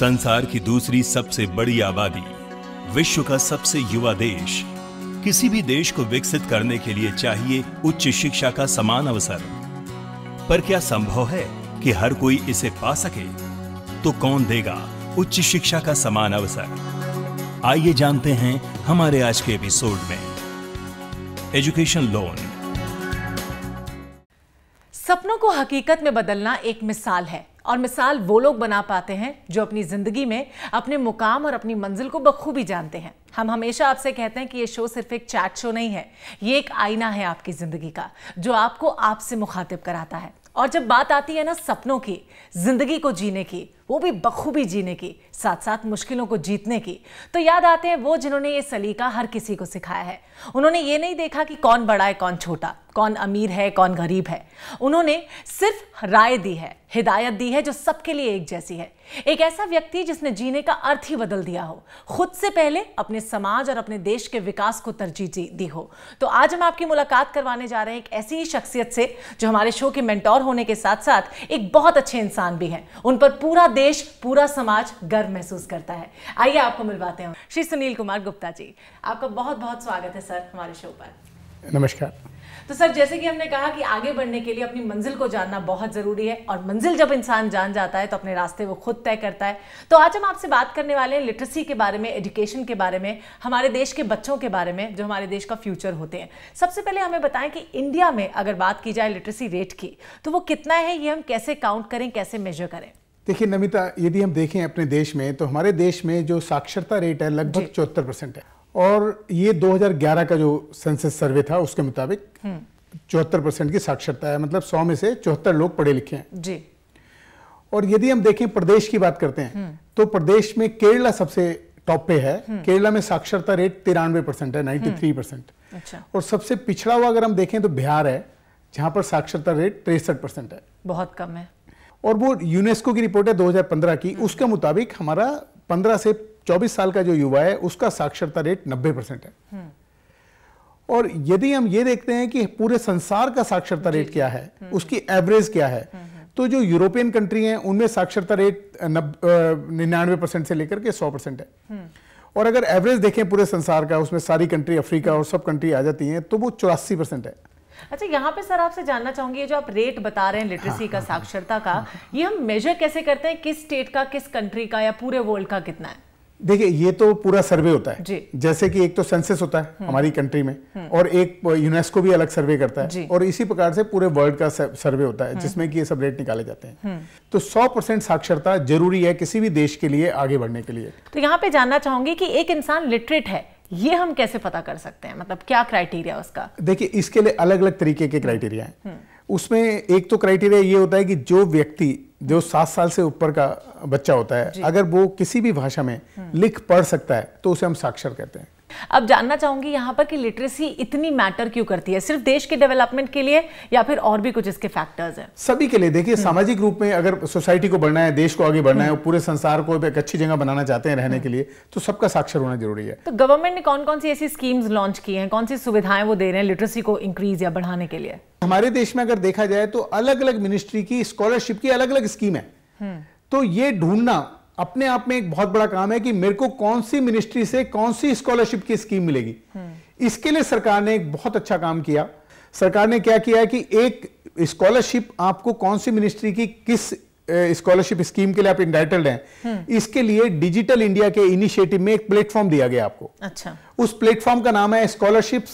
संसार की दूसरी सबसे बड़ी आबादी विश्व का सबसे युवा देश किसी भी देश को विकसित करने के लिए चाहिए उच्च शिक्षा का समान अवसर पर क्या संभव है कि हर कोई इसे पा सके तो कौन देगा उच्च शिक्षा का समान अवसर आइए जानते हैं हमारे आज के एपिसोड में एजुकेशन लोन सपनों को हकीकत में बदलना एक मिसाल है और मिसाल वो लोग बना पाते हैं जो अपनी ज़िंदगी में अपने मुकाम और अपनी मंजिल को बखूबी जानते हैं हम हमेशा आपसे कहते हैं कि ये शो सिर्फ एक चैट शो नहीं है ये एक आईना है आपकी ज़िंदगी का जो आपको आपसे मुखातिब कराता है और जब बात आती है ना सपनों की ज़िंदगी को जीने की वो भी बखूबी जीने की साथ साथ मुश्किलों को जीतने की तो याद आते हैं वो जिन्होंने ये सलीका हर किसी को सिखाया है उन्होंने ये नहीं देखा कि कौन बड़ा है कौन छोटा कौन अमीर है कौन गरीब है उन्होंने सिर्फ राय दी है हिदायत दी है जो सबके लिए एक जैसी है एक ऐसा व्यक्ति जिसने जीने का अर्थ ही बदल दिया हो खुद से पहले अपने समाज और अपने देश के विकास को तरजीह दी हो तो आज हम आपकी मुलाकात करवाने जा रहे हैं एक ऐसी ही शख्सियत से जो हमारे शो के मेंटोर होने के साथ साथ एक बहुत अच्छे इंसान भी हैं उन पर पूरा देश पूरा समाज गर्व महसूस करता है आइए आपको मिलवाते हैं श्री सुनील कुमार गुप्ता जी आपका बहुत बहुत स्वागत है सर हमारे शो पर नमस्कार तो सर जैसे कि हमने कहा कि आगे बढ़ने के लिए अपनी मंजिल को जानना बहुत ज़रूरी है और मंजिल जब इंसान जान जाता है तो अपने रास्ते वो खुद तय करता है तो आज हम आपसे बात करने वाले हैं लिटरेसी के बारे में एजुकेशन के बारे में हमारे देश के बच्चों के बारे में जो हमारे देश का फ्यूचर होते हैं सबसे पहले हमें बताएं कि इंडिया में अगर बात की जाए लिटरेसी रेट की तो वो कितना है ये हम कैसे काउंट करें कैसे मेजर करें देखिए नमिता यदि हम देखें अपने देश में तो हमारे देश में जो साक्षरता रेट है लगभग चौहत्तर परसेंट है और ये 2011 का जो सेंसस सर्वे था उसके मुताबिक हम्म। चौहत्तर परसेंट की साक्षरता है मतलब सौ में से चौहत्तर लोग पढ़े लिखे हैं जी और यदि हम देखें प्रदेश की बात करते हैं हम्म। तो प्रदेश में केरला सबसे टॉप पे है हम्म। केरला में साक्षरता रेट तिरानवे परसेंट है नाइन्टी थ्री परसेंट और सबसे पिछड़ा हुआ अगर हम देखें तो बिहार है जहां पर साक्षरता रेट तिरसठ परसेंट है बहुत कम है और वो यूनेस्को की रिपोर्ट है 2015 की हम्म। उसके मुताबिक हमारा 15 से 24 साल का जो युवा है उसका साक्षरता रेट 90 परसेंट है हम्म। और यदि हम ये देखते हैं कि पूरे संसार का साक्षरता रेट क्या है हम्म। उसकी एवरेज क्या है तो जो यूरोपियन कंट्री हैं उनमें साक्षरता रेट निन्यानवे परसेंट से लेकर के सौ परसेंट है और अगर एवरेज देखें पूरे संसार का उसमें सारी कंट्री अफ्रीका और सब कंट्री आ जाती हैं तो वो चौरासी परसेंट है अच्छा यहाँ पे सर आपसे जानना चाहूंगी जो आप रेट बता रहे हैं लिटरेसी हाँ, का हाँ, हाँ। साक्षरता का ये हम मेजर कैसे करते हैं किस स्टेट का किस कंट्री का या पूरे वर्ल्ड का कितना है देखिए ये तो पूरा सर्वे होता है जैसे कि एक तो सेंसस होता है हम्म। हमारी कंट्री में हम्म। और एक यूनेस्को भी अलग सर्वे करता है और इसी प्रकार से पूरे वर्ल्ड का सर्वे होता है हम्म। जिसमें कि ये सब रेट निकाले जाते हैं तो 100 परसेंट साक्षरता जरूरी है किसी भी देश के लिए आगे बढ़ने के लिए तो यहाँ पे जानना चाहूंगी कि एक इंसान लिटरेट है ये हम कैसे पता कर सकते हैं मतलब क्या क्राइटेरिया उसका देखिए इसके लिए अलग अलग तरीके के क्राइटेरिया हैं उसमें एक तो क्राइटेरिया ये होता है कि जो व्यक्ति जो सात साल से ऊपर का बच्चा होता है अगर वो किसी भी भाषा में लिख पढ़ सकता है तो उसे हम साक्षर कहते हैं अब जानना चाहूंगी यहाँ पर कि लिटरेसी इतनी मैटर क्यों करती है सिर्फ देश के डेवलपमेंट के लिए या फिर और भी कुछ इसके फैक्टर्स हैं सभी के लिए देखिए हम्म। सामाजिक रूप में अगर सोसाइटी को बढ़ना है देश को आगे बढ़ना है हम्म। पूरे संसार को एक अच्छी जगह बनाना चाहते हैं रहने हम्म। के लिए तो सबका साक्षर होना जरूरी है तो गवर्नमेंट ने कौन कौन सी ऐसी स्कीम्स लॉन्च की है कौन सी सुविधाएं वो दे रहे हैं लिटरेसी को इंक्रीज या बढ़ाने के लिए हमारे देश में अगर देखा जाए तो अलग अलग मिनिस्ट्री की स्कॉलरशिप की अलग अलग स्कीम है तो ये ढूंढना अपने आप में एक बहुत बड़ा काम है कि मेरे को कौन सी मिनिस्ट्री से कौन सी स्कॉलरशिप की स्कीम मिलेगी इसके लिए सरकार ने एक बहुत अच्छा काम किया सरकार ने क्या किया कि एक स्कॉलरशिप आपको कौन सी मिनिस्ट्री की किस स्कॉलरशिप स्कीम के लिए आप इंटाइटल्ड हैं इसके लिए डिजिटल इंडिया के इनिशिएटिव में एक प्लेटफॉर्म दिया गया आपको अच्छा उस प्लेटफॉर्म का नाम है scholarship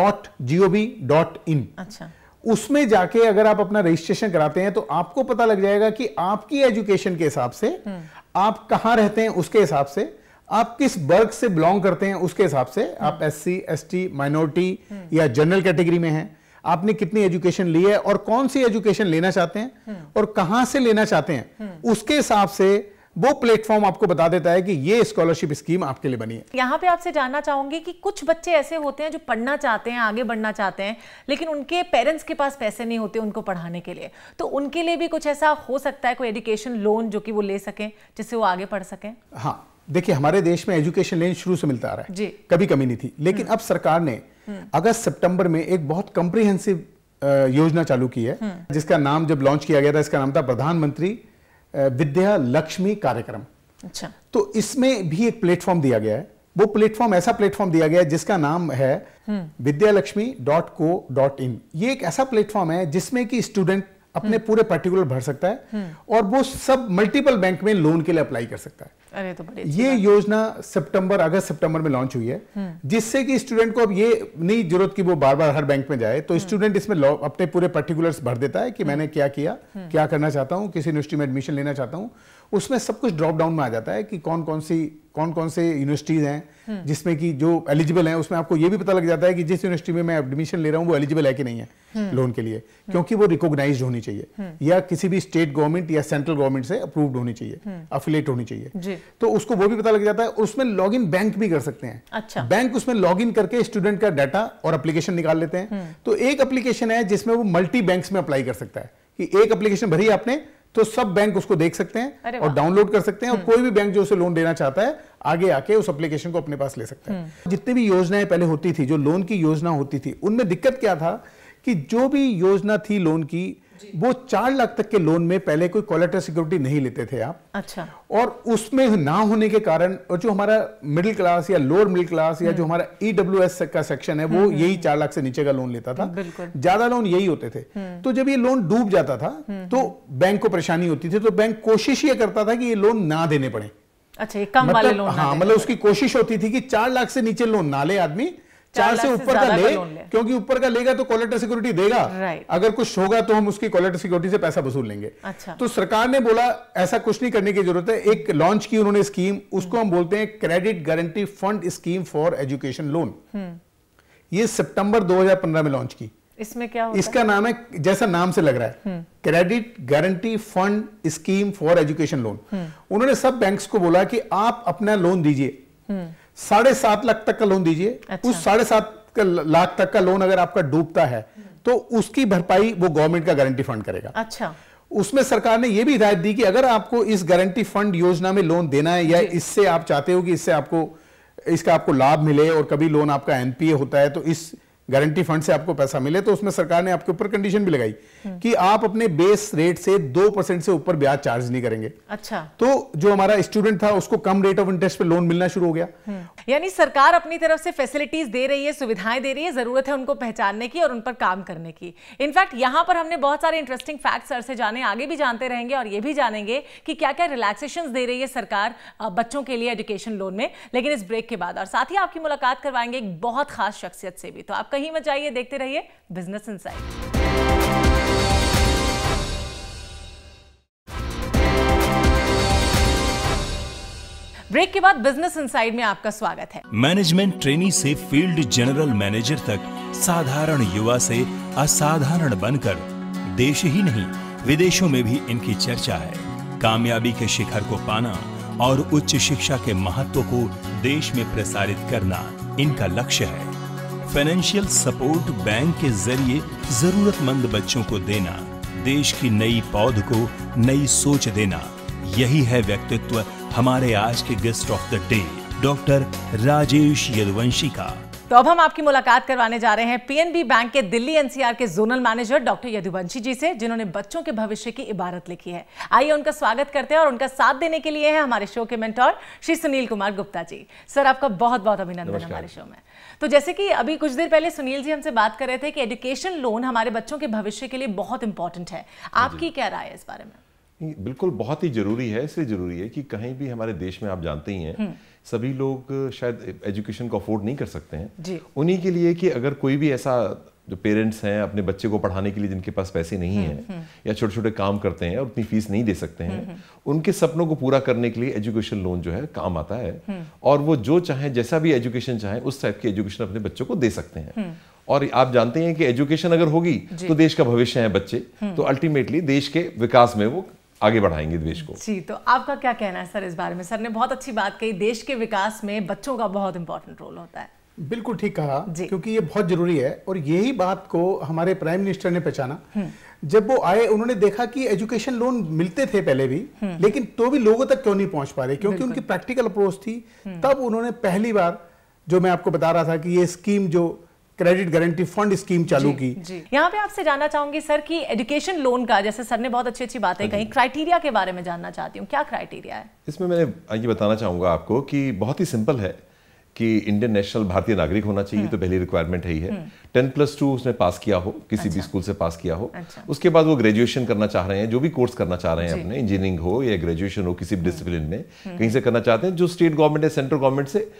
dot G O V dot in जाके अगर आप अपना रजिस्ट्रेशन कराते हैं तो आपको पता लग जाएगा कि आपकी एजुकेशन के हिसाब से आप कहाँ रहते हैं उसके हिसाब से आप किस वर्ग से बिलोंग करते हैं उसके हिसाब से आप S C S T minority या जनरल कैटेगरी में हैं आपने कितनी एजुकेशन ली है और कौन सी एजुकेशन लेना चाहते हैं हम्म। और कहाँ से लेना चाहते हैं हम्म। उसके हिसाब से वो प्लेटफॉर्म आपको बता देता है कि ये स्कॉलरशिप स्कीम आपके लिए बनी है यहाँ पे आपसे जानना चाहूंगी कि कुछ बच्चे ऐसे होते हैं जो पढ़ना चाहते हैं आगे बढ़ना चाहते हैं लेकिन उनके पेरेंट्स के पास पैसे नहीं होते उनको पढ़ाने के लिए तो उनके लिए भी कुछ ऐसा हो सकता है कोई एजुकेशन लोन जो कि वो ले सकें जिससे वो आगे पढ़ सकें हाँ देखिए हमारे देश में एजुकेशन लेन शुरू से मिलता आ रहा है जी कभी कमी नहीं थी लेकिन हम्म। अब सरकार ने हम्म। अगस्त सितंबर में एक बहुत कॉम्प्रिहेंसिव योजना चालू की है हम्म। जिसका नाम जब लॉन्च किया गया था इसका नाम था प्रधानमंत्री विद्या लक्ष्मी कार्यक्रम अच्छा तो इसमें भी एक प्लेटफॉर्म दिया गया है वो प्लेटफॉर्म ऐसा प्लेटफॉर्म दिया गया है जिसका नाम है हम्म। Vidyalakshmi dot co dot in ये एक ऐसा प्लेटफॉर्म है जिसमें कि स्टूडेंट अपने हम्म। पूरे पर्टिकुलर भर सकता है हम्म। और वो सब मल्टीपल बैंक में लोन के लिए अप्लाई कर सकता है अरे तो बड़ी ये योजना सितंबर अगस्त सितंबर में लॉन्च हुई है हम्म। जिससे कि स्टूडेंट को अब ये नहीं जरूरत कि वो बार बार हर बैंक में जाए तो स्टूडेंट हम्म। इसमें अपने पूरे पर्टिकुलर्स भर देता है कि हम्म। मैंने क्या किया क्या करना चाहता हूँ किस यूनिवर्सिटी में एडमिशन लेना चाहता हूँ उसमें सब कुछ ड्रॉप डाउन में आ जाता है कि कौन कौन सी कौन कौन से यूनिवर्सिटीज़ हैं हम्म। जिसमें कि जो एलिजिबल हैं उसमें आपको ये भी पता लग जाता है कि जिस यूनिवर्सिटी में मैं एडमिशन ले रहा हूँ वो एलिजिबल है कि नहीं है लोन हम्म। के लिए हम्म। क्योंकि वो रिकॉग्नाइज होनी चाहिए या किसी भी स्टेट गवर्नमेंट या सेंट्रल गवर्नमेंट से अप्रूव्ड होनी चाहिए अफिलेट होनी चाहिए तो उसको वो भी पता लग जाता है उसमें लॉग इन बैंक भी कर सकते हैं अच्छा। बैंक उसमें लॉग इन करके स्टूडेंट का डाटा और अप्लीकेशन निकाल लेते हैं तो एक अप्लीकेशन है जिसमें वो मल्टी बैंक में अप्लाई कर सकता है कि एक अप्लीकेशन भरी आपने तो सब बैंक उसको देख सकते हैं और डाउनलोड कर सकते हैं और हम्म। कोई भी बैंक जो उसे लोन देना चाहता है आगे आके उस एप्लीकेशन को अपने पास ले सकते हैं हम्म। जितनी भी योजनाएं पहले होती थी जो लोन की योजना होती थी उनमें दिक्कत क्या था कि जो भी योजना थी लोन की वो चार लाख तक के लोन में पहले कोई कॉलेटर सिक्योरिटी नहीं लेते थे आप अच्छा और उसमें ना होने के कारण और जो हमारा मिडिल क्लास या लोअर मिडिल क्लास या जो हम्म। हमारा ईडब्ल्यू e का सेक्शन है वो हम्म, हम्म, यही चार लाख से नीचे का लोन लेता था ज्यादा लोन यही होते थे तो जब ये लोन डूब जाता था तो बैंक को परेशानी होती थी तो बैंक कोशिश ये करता था कि ये लोन ना देने पड़े अच्छा ये कम मतलब, वाले लोन हाँ मतलब उसकी कोशिश होती थी कि चार लाख से नीचे लोन ना ले आदमी चार से ऊपर का ले, क्योंकि ऊपर का लेगा तो कॉलेटर सिक्योरिटी देगा अगर कुछ होगा तो हम उसकी कॉलेटर सिक्योरिटी से पैसा वसूल लेंगे अच्छा। तो सरकार ने बोला ऐसा कुछ नहीं करने की जरूरत है एक लॉन्च की उन्होंने स्कीम उसको हम बोलते हैं credit guarantee fund scheme for education loan ये सितंबर 2015 में लॉन्च की इसमें क्या होता इसका है? नाम है जैसा नाम से लग रहा है credit guarantee fund scheme for education loan उन्होंने सब बैंक्स को बोला कि आप अपना लोन दीजिए हम्म। साढ़े सात लाख तक का लोन दीजिए अच्छा। उस साढ़े सात लाख तक का लोन अगर आपका डूबता है तो उसकी भरपाई वो गवर्नमेंट का गारंटी फंड करेगा अच्छा उसमें सरकार ने यह भी हिदायत दी कि अगर आपको इस गारंटी फंड योजना में लोन देना है या इससे आप चाहते हो कि इससे आपको इसका आपको लाभ मिले और कभी लोन आपका एनपीए होता है तो इस गारंटी फंड से आपको पैसा मिले तो उसमें सरकार ने आपके ऊपर कंडीशन भी लगाई हम्म। कि आप अपने बेस रेट से दो परसेंट से ऊपर ब्याज चार्ज नहीं करेंगे अच्छा तो जो हमारा स्टूडेंट था उसको कम रेट ऑफ इंटरेस्ट पे लोन मिलना शुरू हो गया हम्म। यानी सरकार अपनी तरफ से फैसिलिटीज दे रही है सुविधाएं दे रही है जरूरत है उनको पहचानने की और उन पर काम करने की इनफैक्ट यहाँ पर हमने बहुत सारे इंटरेस्टिंग फैक्ट सर से जाने आगे भी जानते रहेंगे और ये भी जानेंगे कि क्या क्या रिलैक्सेशन दे रही है सरकार बच्चों के लिए एजुकेशन लोन में लेकिन इस ब्रेक के बाद और साथ ही आपकी मुलाकात करवाएंगे एक बहुत खास शख्सियत से भी तो आप कहीं मत जाइए देखते रहिए बिजनेस इन ब्रेक के बाद बिजनेस इनसाइड में आपका स्वागत है मैनेजमेंट ट्रेनी से फील्ड जनरल मैनेजर तक साधारण युवा से असाधारण बनकर देश ही नहीं विदेशों में भी इनकी चर्चा है कामयाबी के शिखर को पाना और उच्च शिक्षा के महत्व को देश में प्रसारित करना इनका लक्ष्य है फाइनेंशियल सपोर्ट बैंक के जरिए जरूरतमंद बच्चों को देना देश की नई पौध को नई सोच देना यही है व्यक्तित्व हमारे आज के guest of the day doctor Rajesh Yaduvanshi का तो अब हम आपकी मुलाकात करवाने जा रहे हैं पीएनबी बैंक के दिल्ली एनसीआर के zonal manager doctor Yaduvanshi ji से जिन्होंने बच्चों के भविष्य की इबारत लिखी है आइए उनका स्वागत करते हैं और उनका साथ देने के लिए है हमारे शो के मेंटोर श्री सुनील कुमार गुप्ता जी सर आपका बहुत बहुत अभिनंदन हमारे शो में तो जैसे कि अभी कुछ देर पहले सुनील जी हमसे बात कर रहे थे कि एजुकेशन लोन हमारे बच्चों के भविष्य के लिए बहुत इंपॉर्टेंट है आपकी क्या राय है इस बारे में बिल्कुल बहुत ही जरूरी है इसलिए जरूरी है कि कहीं भी हमारे देश में आप जानते ही हैं हम्म। सभी लोग शायद एजुकेशन को अफोर्ड नहीं कर सकते हैं उन्हीं के लिए कि अगर कोई भी ऐसा जो पेरेंट्स हैं अपने बच्चे को पढ़ाने के लिए जिनके पास पैसे नहीं हम्म, हैं हम्म। या छोटे छोटे काम करते हैं और उतनी फीस नहीं दे सकते हैं हम्म, उनके सपनों को पूरा करने के लिए एजुकेशन लोन जो है काम आता है और वो जो चाहे जैसा भी एजुकेशन चाहे उस टाइप की एजुकेशन अपने बच्चों को दे सकते हैं और आप जानते हैं कि एजुकेशन अगर होगी तो देश का भविष्य है बच्चे तो अल्टीमेटली देश के विकास में वो आगे बढ़ाएंगे देश को जी तो आपका क्या कहना है सर इस बारे में सर ने बहुत अच्छी बात कही देश के विकास में बच्चों का बहुत इंपॉर्टेंट रोल होता है बिल्कुल ठीक कहा क्योंकि ये बहुत जरूरी है और यही बात को हमारे प्राइम मिनिस्टर ने पहचाना हम्म। जब वो आए उन्होंने देखा कि एजुकेशन लोन मिलते थे पहले भी हम्म। लेकिन तो भी लोगों तक क्यों नहीं पहुंच पा रहे क्योंकि उनकी प्रैक्टिकल अप्रोच थी हम्म। तब उन्होंने पहली बार जो मैं आपको बता रहा था कि ये स्कीम जो क्रेडिट गारंटी फंड स्कीम चालू जी, की जी। यहाँ पे आपसे जानना चाहूंगी सर की एजुकेशन लोन का जैसे सर ने बहुत अच्छी अच्छी बातें कही हाँ क्राइटेरिया के बारे में जानना चाहती हूँ क्या क्राइटेरिया है इसमें मैंने ये बताना चाहूंगा आपको कि बहुत ही सिंपल है कि इंडियन नेशनल भारतीय नागरिक होना चाहिए तो हाँ। पहली रिक्वायरमेंट है ही है हम्म। टेन प्लस टू उसने पास किया हो किसी अच्छा, भी स्कूल से पास किया हो अच्छा, उसके बाद वो ग्रेजुएशन करना चाह रहे हैं जो भी कोर्स करना चाह रहे हैं अपने इंजीनियरिंग हो या ग्रेजुएशन हो किसी भी डिसिप्लिन हाँ। में हम्म। कहीं से करना चाहते हैं जो स्टेट गवर्नमेंट है सेंट्रल गवर्नमेंट से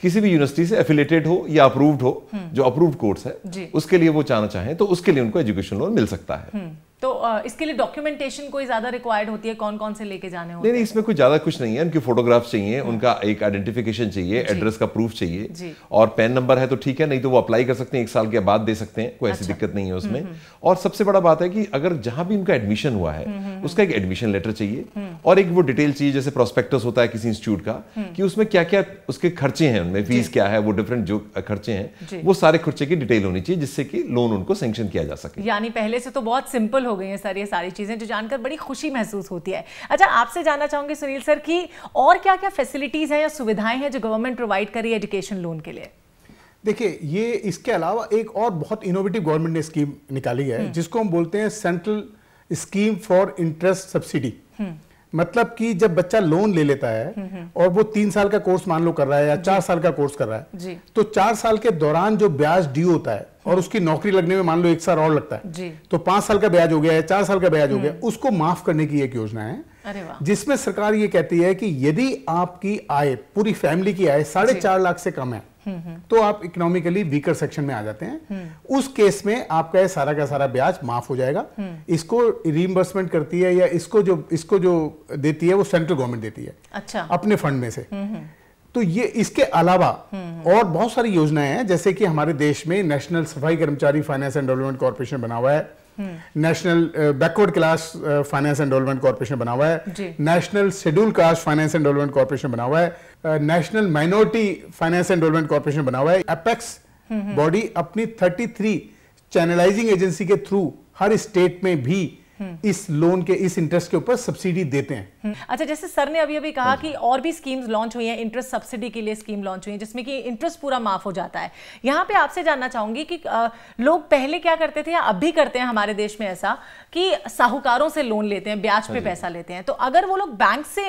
किसी भी यूनिवर्सिटी से एफिलेटेड हो या अप्रूव्ड हो हम्म। जो अप्रूव्ड कोर्स है उसके लिए वो जाना चाहें तो उसके लिए उनको एजुकेशन लोन मिल सकता है हम्म। तो इसके लिए डॉक्यूमेंटेशन कोई ज्यादा रिक्वायर्ड होती है कौन कौन से लेके जाने होते नहीं इसमें कुछ ज्यादा कुछ नहीं है उनकी फोटोग्राफ चाहिए हम्म। उनका एक आइडेंटिफिकेशन चाहिए एड्रेस का प्रूफ चाहिए और पैन नंबर है तो ठीक है नहीं तो वो अप्लाई कर सकते हैं एक साल के बाद दे सकते हैं कोई ऐसी अच्छा। दिक्कत नहीं है उसमें हम्म, हम्म। और सबसे बड़ा बात है कि अगर जहां भी उनका एडमिशन हुआ है उसका एक एडमिशन लेटर चाहिए और एक वो डिटेल चाहिए जैसे प्रोस्पेक्टस होता है किसी इंस्टीट्यूट का कि उसमें क्या क्या उसके खर्चे हैं उनमें फीस क्या है वो डिफरेंट जो खर्चे हैं वो सारे खर्चे की डिटेल होनी चाहिए जिससे कि लोन उनको सेंक्शन किया जा सके यानी पहले से तो बहुत सिंपल हो गई हैं सर ये सारी चीज़ें जो जानकर बड़ी खुशी महसूस होती है अच्छा आपसे जानना चाहूँगी सुनील सर की और क्या क्या फैसिलिटीज़ हैं या सुविधाएँ हैं जो गवर्नमेंट प्रोवाइड करी एजुकेशन लोन के लिए देखिए ये इसके अलावा एक और बहुत इनोवेटिव गवर्नमेंट ने स्कीम निकाली है हम्म। जिसको हम बोलते हैं central scheme for interest subsidy मतलब कि जब बच्चा लोन ले लेता है हम्म, हम्म। और वो तीन साल का कोर्स मान लो कर रहा है या चार साल का कोर्स कर रहा है तो चार साल के दौरान जो ब्याज ड्यू होता है और हम्म। उसकी नौकरी लगने में मान लो एक साल और लगता है तो पांच साल का ब्याज हो गया है चार साल का ब्याज हो गया उसको माफ करने की एक योजना है जिसमें सरकार ये कहती है कि यदि आपकी आय पूरी फैमिली की आय साढ़े चार लाख से कम है तो आप इकोनॉमिकली वीकर सेक्शन में आ जाते हैं उस केस में आपका ये सारा का सारा ब्याज माफ हो जाएगा इसको रीइंबर्समेंट करती है या इसको जो इसको जो देती है वो सेंट्रल गवर्नमेंट देती है अच्छा अपने फंड में से तो ये इसके अलावा और बहुत सारी योजनाएं हैं जैसे कि हमारे देश में नेशनल सफाई कर्मचारी फाइनेंस एंड डेवलपमेंट कॉर्पोरेशन बना हुआ है national backward class finance and development corporation बना हुआ है national scheduled caste finance and development corporation बना हुआ है national minority finance and development corporation बना हुआ है एपेक्स हम्म, बॉडी हम्म। अपनी 33 चैनलाइजिंग एजेंसी के थ्रू हर स्टेट में भी हम्म। इस लोन के इस इंटरेस्ट के ऊपर सब्सिडी देते हैं हम्म। अच्छा जैसे सर ने अभी अभी कहा कि और भी स्कीम्स लॉन्च हुई हैं इंटरेस्ट सब्सिडी के लिए स्कीम लॉन्च हुई है जिसमें कि इंटरेस्ट पूरा माफ हो जाता है यहाँ पे आपसे जानना चाहूंगी कि आ, लोग पहले क्या करते थे या अब भी करते हैं हमारे देश में ऐसा कि साहूकारों से लोन लेते हैं ब्याज पे हाँ पैसा लेते हैं तो अगर वो लोग बैंक से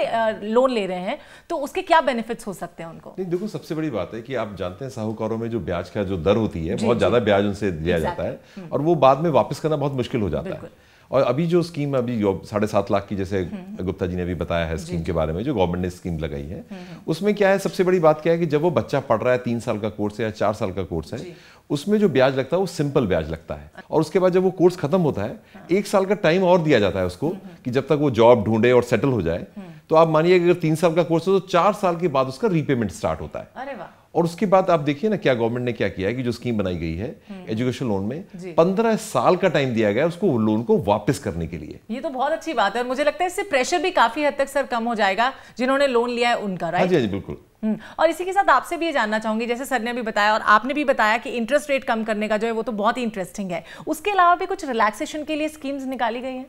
लोन ले रहे हैं तो उसके क्या बेनिफिट्स हो सकते हैं उनको देखो सबसे बड़ी बात है कि आप जानते हैं साहूकारों में जो ब्याज का जो दर होती है बहुत ज्यादा ब्याज उनसे लिया जाता है हम्म। और वो बाद में वापस करना बहुत मुश्किल हो जाता है और अभी जो स्कीम अभी साढ़े सात लाख की जैसे हम्म। गुप्ता जी ने भी बताया है स्कीम के बारे में जो गवर्नमेंट ने स्कीम लगाई है हम्म, हम्म। उसमें क्या है सबसे बड़ी बात क्या है कि जब वो बच्चा पढ़ रहा है तीन साल का कोर्स है या चार साल का कोर्स है उसमें जो ब्याज लगता है वो सिंपल ब्याज लगता है और उसके बाद जब वो कोर्स खत्म होता है हाँ। एक साल का टाइम और दिया जाता है उसको कि जब तक वो जॉब ढूंढे और सेटल हो जाए तो आप मानिए अगर तीन साल का कोर्स है तो चार साल के बाद उसका रीपेमेंट स्टार्ट होता है अरे वाह और उसके बाद आप देखिए ना क्या गवर्नमेंट ने क्या किया है कि जो स्कीम बनाई गई है एजुकेशन हम्म। लोन में पंद्रह साल का टाइम दिया गया उसको लोन को वापस करने के लिए ये तो बहुत अच्छी बात है और मुझे लगता है इससे प्रेशर भी काफी हद तक सर कम हो जाएगा जिन्होंने लोन लिया है उनका राइट हाँ जी हाँ जी बिल्कुल हम्म, और इसी के साथ आपसे भी ये जानना चाहूंगी जैसे सर ने भी बताया और आपने भी बताया कि इंटरेस्ट रेट कम करने का जो है वो तो बहुत ही इंटरेस्टिंग है उसके अलावा भी कुछ रिलैक्सेशन के लिए स्कीम्स निकाली गई हैं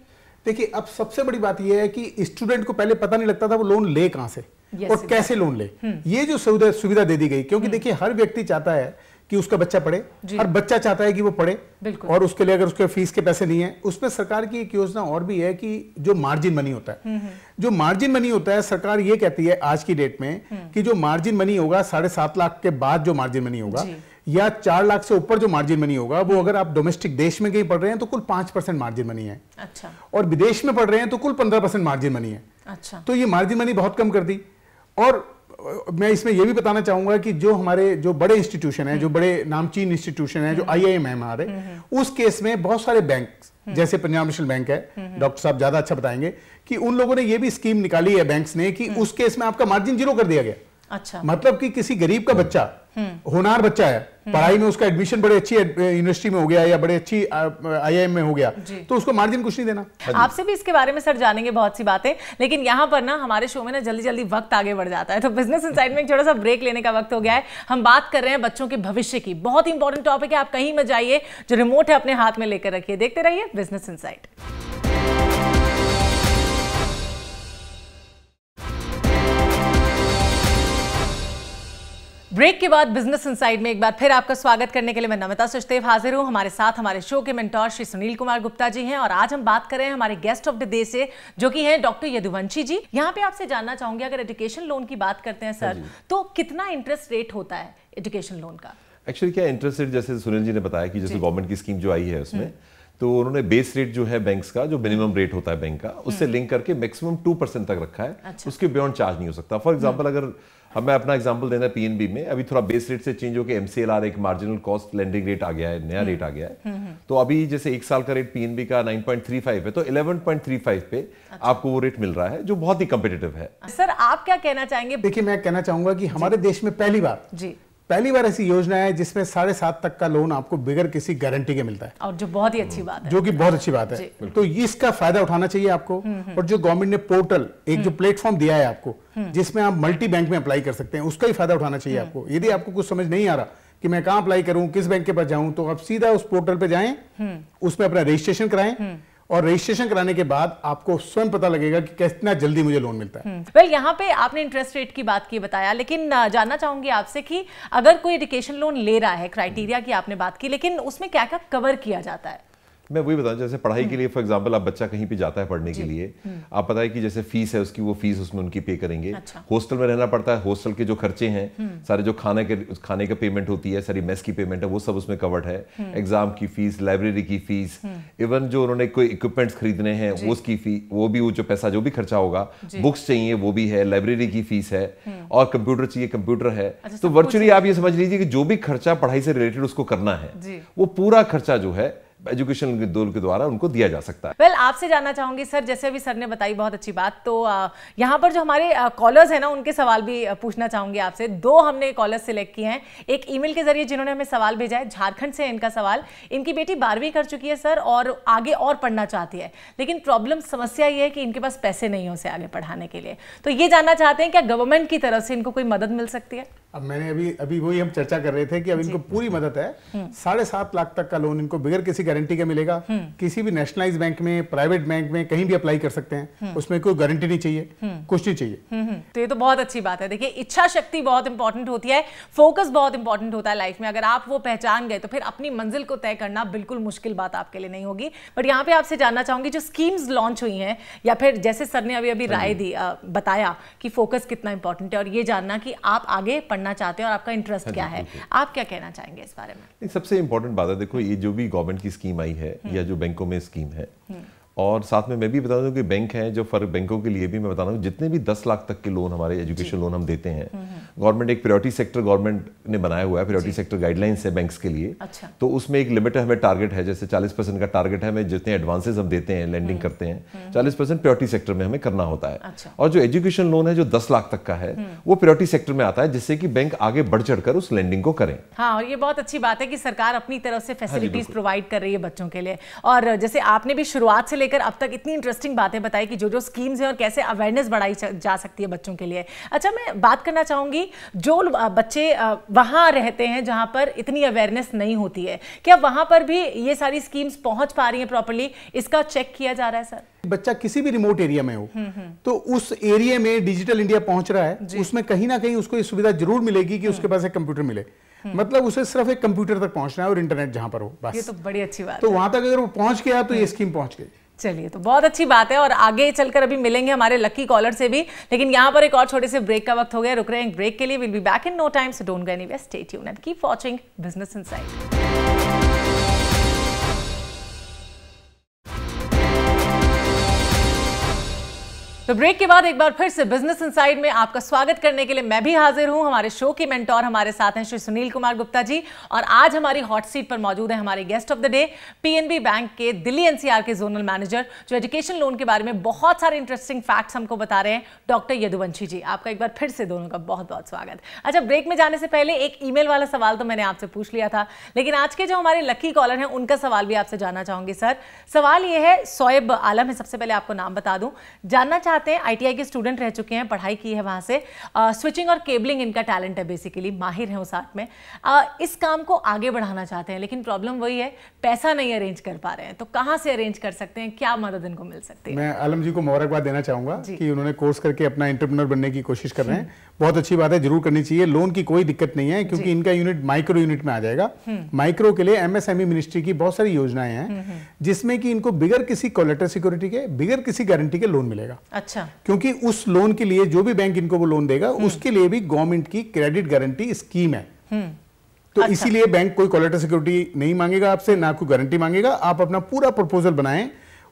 देखिए अब सबसे बड़ी बात यह है कि स्टूडेंट को पहले पता नहीं लगता था वो लोन ले कहाँ से yes, और कैसे लोन ले हम्म। ये जो सुविधा सुविधा दे दी गई क्योंकि हम्म। देखिए हर व्यक्ति चाहता है कि उसका बच्चा पढ़े हर बच्चा चाहता है कि वो पढ़े और उसके लिए अगर उसके फीस के पैसे नहीं है उसमें सरकार की एक योजना और भी है कि जो मार्जिन मनी होता है हम्म, जो मार्जिन मनी होता है सरकार ये कहती है आज की डेट में कि जो मार्जिन मनी होगा साढ़े सात लाख के बाद जो मार्जिन मनी होगा या चार लाख से ऊपर जो मार्जिन मनी होगा वो अगर आप डोमेस्टिक देश में कहीं पढ़ रहे हैं तो कुल पांच परसेंट मार्जिन मनी है अच्छा और विदेश में पढ़ रहे हैं तो कुल पंद्रह परसेंट मार्जिन मनी है अच्छा तो ये मार्जिन मनी बहुत कम कर दी और मैं इसमें यह भी बताना चाहूंगा कि जो हमारे जो बड़े इंस्टीट्यूशन है जो बड़े नामचीन इंस्टीट्यूशन है जो आई आई एम है हमारे हम्म, हम्म। उस केस में बहुत सारे बैंक हम्म। जैसे पंजाब नेशनल बैंक है डॉक्टर साहब ज्यादा अच्छा बताएंगे कि उन लोगों ने यह भी स्कीम निकाली है बैंक्स ने कि उस केस में आपका मार्जिन जीरो कर दिया गया अच्छा मतलब कि किसी गरीब का बच्चा हम्म। होनार बच्चा है हम्म। पढ़ाई में उसका एडमिशन बड़े अच्छी यूनिवर्सिटी में हो गया या बड़े अच्छी आईआईएम में हो गया तो उसको मार्जिन कुछ नहीं देना हाँ आपसे भी इसके बारे में सर जानेंगे बहुत सी बातें लेकिन यहाँ पर ना हमारे शो में ना जल्दी जल्दी वक्त आगे बढ़ जाता है तो बिजनेस इनसाइड में थोड़ा सा ब्रेक लेने का वक्त हो गया है हम बात कर रहे हैं बच्चों के भविष्य की बहुत इंपॉर्टेंट टॉपिक है आप कहीं मत जाइए जो रिमोट है अपने हाथ में लेकर रखिए देखते रहिए बिजनेस साइट ब्रेक के बाद बिजनेस इनसाइड में एक बार फिर आपका स्वागत करने के लिए मैं नमिता सुचदेव हाजिर हूं हमारे साथ हमारे शो के मेंटोर श्री सुनील कुमार गुप्ता जी हैं और आज हम बात कर रहे हैं हमारे गेस्ट ऑफ द डे से जो कि हैं डॉक्टर यदुवंशी जी यहां पे आपसे जानना चाहूंगी अगर एजुकेशन लोन की बात करते हैं सर हाँ तो कितना इंटरेस्ट रेट होता है एजुकेशन लोन का एक्चुअली क्या इंटरेस्ट रेट जैसे सुनील जी ने बताया कि जैसे गवर्नमेंट की स्कीम जो आई है उसमें हम्म। तो उन्होंने बेस रेट जो है बैंक्स का जो मिनिमम रेट होता है बैंक का उससे लिंक हम्म। करके मैक्सिमम टू परसेंट तक रखा है अच्छा। उसके बियॉन्ड चार्ज नहीं हो सकता फॉर एग्जाम्पल हम्म। अगर अब मैं अपना एग्जांपल देना पी बी में अभी थोड़ा बेस रेट से चेंज होकर एमसीएलआर एक मार्जिनल कॉस्ट लेंडिंग रेट आ गया है नया रेट आ गया है हम्म, हम्म, हम्म। तो अभी जैसे एक साल का रेट पीएनबी का नाइन पॉइंट थ्री फाइव है तो इलेवन पॉइंट थ्री फाइव पे अच्छा। आपको वो रेट मिल रहा है जो बहुत ही कम्पिटेटिव है सर आप क्या कहना चाहेंगे देखिए मैं कहना चाहूंगा कि हमारे देश में पहली बार जी पहली बार ऐसी योजना है जिसमें साढ़े सात तक का लोन आपको बिगर किसी गारंटी के मिलता है और जो बहुत ही अच्छी बात है जो कि बहुत अच्छी बात है तो इसका फायदा उठाना चाहिए आपको हम्म, हम्म। और जो गवर्नमेंट ने पोर्टल एक जो हम्म। प्लेटफॉर्म दिया है आपको जिसमें आप मल्टी बैंक में अप्लाई कर सकते हैं उसका ही फायदा उठाना चाहिए आपको यदि आपको कुछ समझ नहीं आ रहा कि मैं कहाँ अप्लाई करूं किस बैंक के पास जाऊं तो आप सीधा उस पोर्टल पे जाए उसमें अपना रजिस्ट्रेशन कराएं और रजिस्ट्रेशन कराने के बाद आपको स्वयं पता लगेगा कि कितना जल्दी मुझे लोन मिलता है वेल हम्म, well, यहाँ पे आपने इंटरेस्ट रेट की बात की बताया लेकिन जानना चाहूंगी आपसे कि अगर कोई एडुकेशन लोन ले रहा है क्राइटेरिया की आपने बात की लेकिन उसमें क्या क्या कवर किया जाता है मैं वही बताऊँ जैसे पढ़ाई हम्म। के लिए फॉर एग्जाम्पल आप बच्चा कहीं पे जाता है पढ़ने के लिए हम्म। आप पता है कि जैसे फीस है उसकी वो फीस उसमें उनकी पे करेंगे अच्छा। हॉस्टल में रहना पड़ता है हॉस्टल के जो खर्चे हैं हम्म। सारे जो खाने के खाने का पेमेंट होती है सारी मेस की पेमेंट है वो सब उसमें कवर्ड है एग्जाम की फीस लाइब्रेरी की फीस इवन जो उन्होंने कोई इक्विपमेंट्स खरीदने हैं उसकी फीस वो भी वो जो पैसा जो भी खर्चा होगा बुक्स चाहिए वो भी है लाइब्रेरी की फीस है और कंप्यूटर चाहिए कंप्यूटर है अच्छा, तो वर्चुअली आप ये समझ लीजिए कि जो भी खर्चा पढ़ाई से रिलेटेड उसको करना है वो पूरा खर्चा जो है एजुकेशन के द्वारा उनको दिया जा सकता है वेल well, आपसे जानना चाहूंगी सर जैसे अभी सर ने बताई बहुत अच्छी बात तो यहाँ पर जो हमारे कॉलर्स हैं ना उनके सवाल भी पूछना चाहूंगी आपसे दो हमने कॉलर सिलेक्ट किए हैं एक ईमेल के जरिए जिन्होंने हमें सवाल भेजा है झारखंड से इनका सवाल इनकी बेटी बारहवीं कर चुकी है सर और आगे और पढ़ना चाहती है लेकिन प्रॉब्लम समस्या ये है कि इनके पास पैसे नहीं हो उसे आगे पढ़ाने के लिए तो ये जानना चाहते हैं क्या गवर्नमेंट की तरफ से इनको कोई मदद मिल सकती है अब मैंने अभी अभी वही हम चर्चा कर रहे थे कि अब इनको पूरी मदद है हम्म। साढ़े सात लाख तक का लोन इनको बगैर किसी गारंटी का मिलेगा हम्म। किसी भी नेशनलाइज बैंक में प्राइवेट बैंक में कहीं भी अप्लाई कर सकते हैं हम्म। उसमें कोई गारंटी नहीं चाहिए कुछ नहीं चाहिए तो ये तो बहुत अच्छी बात है देखिए इच्छा शक्ति बहुत इंपॉर्टेंट होती है फोकस बहुत इंपॉर्टेंट होता है लाइफ में अगर आप वो पहचान गए तो फिर अपनी मंजिल को तय करना बिल्कुल मुश्किल बात आपके लिए नहीं होगी बट यहाँ पे आपसे जानना चाहूंगी जो स्कीम्स लॉन्च हुई है या फिर जैसे सर ने अभी अभी हाँ राय दी बताया कि फोकस कितना इंपॉर्टेंट है और ये जानना कि आप आगे पढ़ना चाहते हैं और आपका इंटरेस्ट हाँ क्या है आप क्या कहना चाहेंगे इस बारे में सबसे इम्पोर्टेंट बात है देखो ये जो भी गवर्नमेंट की स्कीम आई है हम्म। या जो बैंकों में स्कीम है हम्म। और साथ में मैं भी बता दूं कि बैंक हैं जो फर्क बैंकों के लिए भी मैं बता रहा हूँ जितने भी 10 लाख तक के लोन हमारे एजुकेशन लोन हम देते हैं गवर्नमेंट हम्म, हम्म। एक प्रायोरिटी सेक्टर गवर्नमेंट ने बनाया हुआ है प्रायोरिटी सेक्टर गाइडलाइंस है बैंक्स के लिए अच्छा। तो उसमें एक लिमिट हमें टारगेट है जैसे चालीस का टारगेट है हमें जितने एडवांसेज हम देते हैं लैंडिंग हम्म। करते हैं चालीस परसेंट सेक्टर में हमें करना होता है अच्छा। और जो एजुकेशन लोन है जो दस लाख तक का है वो प्रायोरिटी सेक्टर में आता है जिससे कि बैंक आगे बढ़ चढ़ उस लैंडिंग को करें हाँ और ये बहुत अच्छी बात है कि सरकार अपनी तरफ से फैसिलिटीज हाँ प्रोवाइड कर रही है बच्चों के लिए और जैसे आपने भी शुरुआत से लेकर अब तक इतनी इंटरेस्टिंग बातें बताई कि जो जो स्कीम्स हैं और कैसे अवेयरनेस बढ़ाई जा सकती है बच्चों के लिए अच्छा मैं बात करना चाहूँगी जो बच्चे वहाँ रहते हैं जहाँ पर इतनी अवेयरनेस नहीं होती है क्या वहाँ पर भी ये सारी स्कीम्स पहुँच पा रही हैं प्रॉपरली इसका चेक किया जा रहा है सर बच्चा किसी भी रिमोट एरिया में हो हम्म, हम्म। तो उस एरिया में डिजिटल इंडिया पहुंच रहा है उसमें कहीं ना कहीं उसको ये सुविधा जरूर मिलेगी कि उसके हम्म। पास एक कंप्यूटर मिले मतलब उसे सिर्फ एक कंप्यूटर तक पहुंचना है और इंटरनेट जहां पर हो बस ये तो बड़ी अच्छी बात तो वहां तक अगर वो पहुंच गया तो ये स्कीम पहुंच गई चलिए तो बहुत अच्छी बात है और आगे चलकर अभी मिलेंगे हमारे लकी कॉलर से भी लेकिन यहाँ पर एक और छोटे से ब्रेक का वक्त हो गया रुक रहे हैं ब्रेक के लिए will be back in no time so don't go anywhere stay tune and keep watching business inside तो ब्रेक के बाद एक बार फिर से बिजनेस इनसाइड में आपका स्वागत करने के लिए मैं भी हाजिर हूं हमारे शो के मेंटोर हमारे साथ हैं श्री सुनील कुमार गुप्ता जी और आज हमारी हॉट सीट पर मौजूद है हमारे guest of the day PNB bank के दिल्ली एनसीआर के जोनल मैनेजर जो एजुकेशन लोन के बारे में बहुत सारे इंटरेस्टिंग फैक्ट्स हमको बता रहे हैं डॉक्टर यदुवंशी जी आपका एक बार फिर से दोनों का बहुत बहुत स्वागत अच्छा ब्रेक में जाने से पहले एक ई वाला सवाल तो मैंने आपसे पूछ लिया था लेकिन आज के जो हमारे लकी कॉलर हैं उनका सवाल भी आपसे जानना चाहूंगी सर सवाल ये है सोएब आलम है सबसे पहले आपको नाम बता दूं जानना चाह आते हैं आईटीआई के स्टूडेंट रह चुके हैं पढ़ाई की है वहाँ से स्विचिंग और केबलिंग इनका टैलेंट है बेसिकली माहिर है उस आर्ट में आ, इस काम को आगे बढ़ाना चाहते हैं लेकिन प्रॉब्लम वही है पैसा नहीं अरेंज कर पा रहे हैं तो कहाँ से अरेंज कर सकते हैं क्या मदद इनको मिल सकती है मैं आलम जी को मुबारकबाद देना चाहूँगा कि उन्होंने कोर्स करके अपना इंटरप्रनर बनने की कोशिश कर रहे हैं हम्म। बहुत अच्छी बात है जरूर करनी चाहिए लोन की कोई दिक्कत नहीं है क्योंकि इनका यूनिट माइक्रो यूनिट में आ जाएगा माइक्रो हम्म। के लिए एमएसएमई मिनिस्ट्री e की बहुत सारी योजनाएं हैं हम्म, जिसमें कि इनको बिगर किसी कॉलेटर सिक्योरिटी के बिगर किसी गारंटी के लोन मिलेगा अच्छा। अच्छा क्योंकि उस लोन के लिए जो भी बैंक इनको वो लोन देगा हम्म। उसके लिए भी गवर्नमेंट की क्रेडिट गारंटी स्कीम है हम्म। तो अच्छा। इसीलिए बैंक कोई क्वालिटी सिक्योरिटी नहीं मांगेगा आपसे ना कोई गारंटी मांगेगा आप अपना पूरा प्रपोजल बनाएं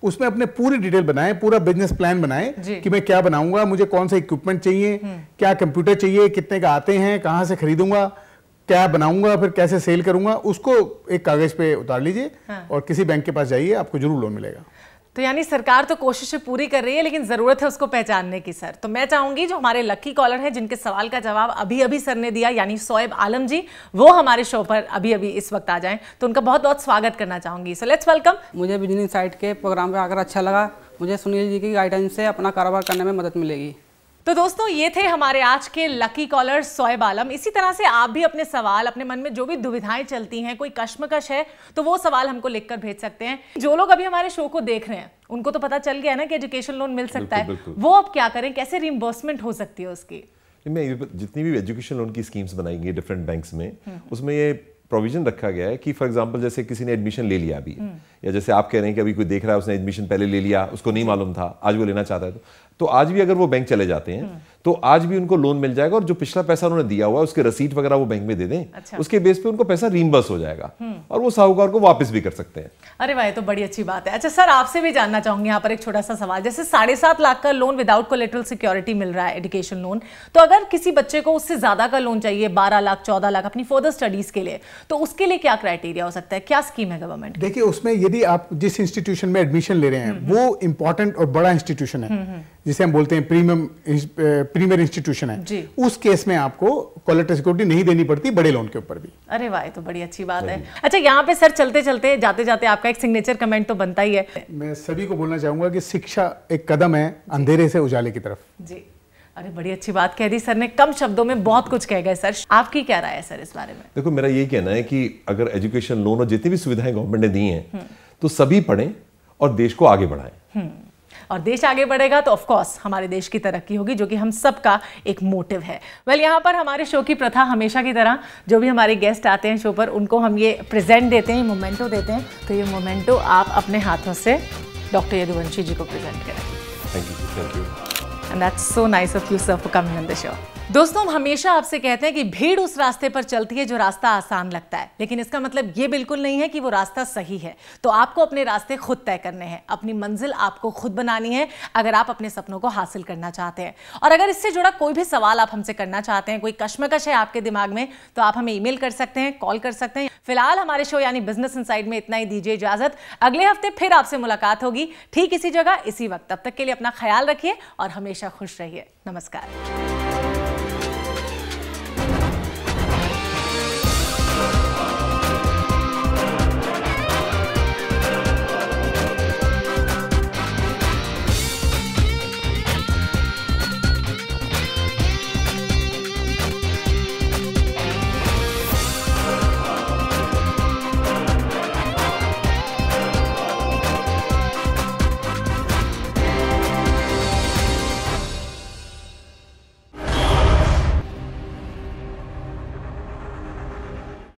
उसमें अपने पूरी डिटेल बनाए पूरा बिजनेस प्लान बनाए कि मैं क्या बनाऊंगा मुझे कौन सा इक्विपमेंट चाहिए हम्म। क्या कंप्यूटर चाहिए कितने का आते हैं कहाँ से खरीदूंगा क्या बनाऊंगा फिर कैसे सेल करूंगा उसको एक कागज पे उतार लीजिए हाँ। और किसी बैंक के पास जाइए आपको जरूर लोन मिलेगा तो यानी सरकार तो कोशिशें पूरी कर रही है लेकिन ज़रूरत है उसको पहचानने की सर तो मैं चाहूंगी जो हमारे लकी कॉलर हैं जिनके सवाल का जवाब अभी अभी सर ने दिया यानी सोएब आलम जी वो हमारे शो पर अभी अभी इस वक्त आ जाएं तो उनका बहुत बहुत स्वागत करना चाहूँगी सो लेट्स वेलकम मुझे बिजनेस साइड के प्रोग्राम पर आकर अच्छा लगा मुझे सुनील जी की गाइडेंस से अपना कारोबार करने में मदद मिलेगी तो दोस्तों ये थे हमारे आज के लकी कॉलर सोएब आलम इसी तरह से आप भी अपने सवाल अपने मन में जो भी दुविधाएं चलती हैं कोई कश्मकश है तो वो सवाल हमको लिखकर भेज सकते हैं जो लोग अभी हमारे शो को देख रहे हैं उनको तो पता चल गया है ना कि एजुकेशन लोन मिल सकता है वो अब क्या करें कैसे रिम्बर्समेंट हो सकती है उसकी मैं जितनी भी एजुकेशन लोन की स्कीम्स बनाई गई डिफरेंट बैंक्स में हम्म। उसमें ये प्रोविजन रखा गया है कि फॉर एग्जांपल जैसे किसी ने एडमिशन ले लिया अभी हम्म। या जैसे आप कह रहे हैं कि अभी कोई देख रहा है उसने एडमिशन पहले ले लिया उसको नहीं मालूम था आज वो लेना चाहता है तो तो आज भी अगर वो बैंक चले जाते हैं हम्म। तो आज भी उनको लोन मिल जाएगा और जो पिछला पैसा उन्होंने दिया हुआ है उसके रसीद वगैरह वो बैंक में दे दें अच्छा। उसके बेस पे उनको पैसा रिमबर्स हो जाएगा हम्म। और वो साहूकार को वापस भी कर सकते हैं अरे भाई तो बड़ी अच्छी बात है अच्छा सर आपसे भी जानना चाहूंगी यहाँ पर एक छोटा सा सवाल जैसे साढ़े सात लाख का लोन विदाउट कोलेट्रल सिक्योरिटी मिल रहा है एडुकेशन लोन तो अगर किसी बच्चे को उससे ज्यादा का लोन चाहिए बारह लाख चौदह लाख अपनी फर्दर स्टडीज के लिए तो उसके लिए क्या क्राइटेरिया हो सकता है क्या स्कीम है गवर्नमेंट देखिए उसमें यदि आप जिस इंस्टीट्यूशन में एडमिशन ले रहे हैं हम्म, वो इंपॉर्टेंट और बड़ा इंस्टीट्यूशन है जिसे हम बोलते हैं प्रीमियम प्रीमियर इंस्टीट्यूशन है उस केस में आपको कॉलेटर सिक्योरिटी नहीं देनी पड़ती बड़े लोन के ऊपर भी अरे वाह तो बड़ी अच्छी बात है अच्छा यहाँ पे सर चलते चलते जाते जाते आपका एक सिग्नेचर कमेंट तो बनता ही है मैं सभी को बोलना चाहूंगा कि शिक्षा एक कदम है अंधेरे से उजाले की तरफ जी अरे बड़ी अच्छी बात कह दी सर ने कम शब्दों में बहुत कुछ कह गए सर आपकी क्या राय है सर इस बारे में देखो मेरा यही कहना है कि अगर एजुकेशन लोन और जितनी भी सुविधाएं गवर्नमेंट ने दी हैं हम्म। तो सभी पढ़ें और देश को आगे बढ़ाएं हम्म। और देश आगे बढ़ेगा तो ऑफकोर्स हमारे देश की तरक्की होगी जो कि हम सबका एक मोटिव है वेल well, यहाँ पर हमारे शो की प्रथा हमेशा की तरह जो भी हमारे गेस्ट आते हैं शो पर उनको हम ये प्रेजेंट देते हैं मोमेंटो देते हैं तो ये मोमेंटो आप अपने हाथों से डॉक्टर यदुवंशी जी को प्रेजेंट करें thank you thank you and that's so nice of you sir for coming on the show दोस्तों हम हमेशा आपसे कहते हैं कि भीड़ उस रास्ते पर चलती है जो रास्ता आसान लगता है लेकिन इसका मतलब ये बिल्कुल नहीं है कि वो रास्ता सही है तो आपको अपने रास्ते खुद तय करने हैं अपनी मंजिल आपको खुद बनानी है अगर आप अपने सपनों को हासिल करना चाहते हैं और अगर इससे जुड़ा कोई भी सवाल आप हमसे करना चाहते हैं कोई कश्मकश है आपके दिमाग में तो आप हमें ई कर सकते हैं कॉल कर सकते हैं फिलहाल हमारे शो यानी बिजनेस इन में इतना ही दीजिए इजाजत अगले हफ्ते फिर आपसे मुलाकात होगी ठीक इसी जगह इसी वक्त तब तक के लिए अपना ख्याल रखिए और हमेशा खुश रहिए नमस्कार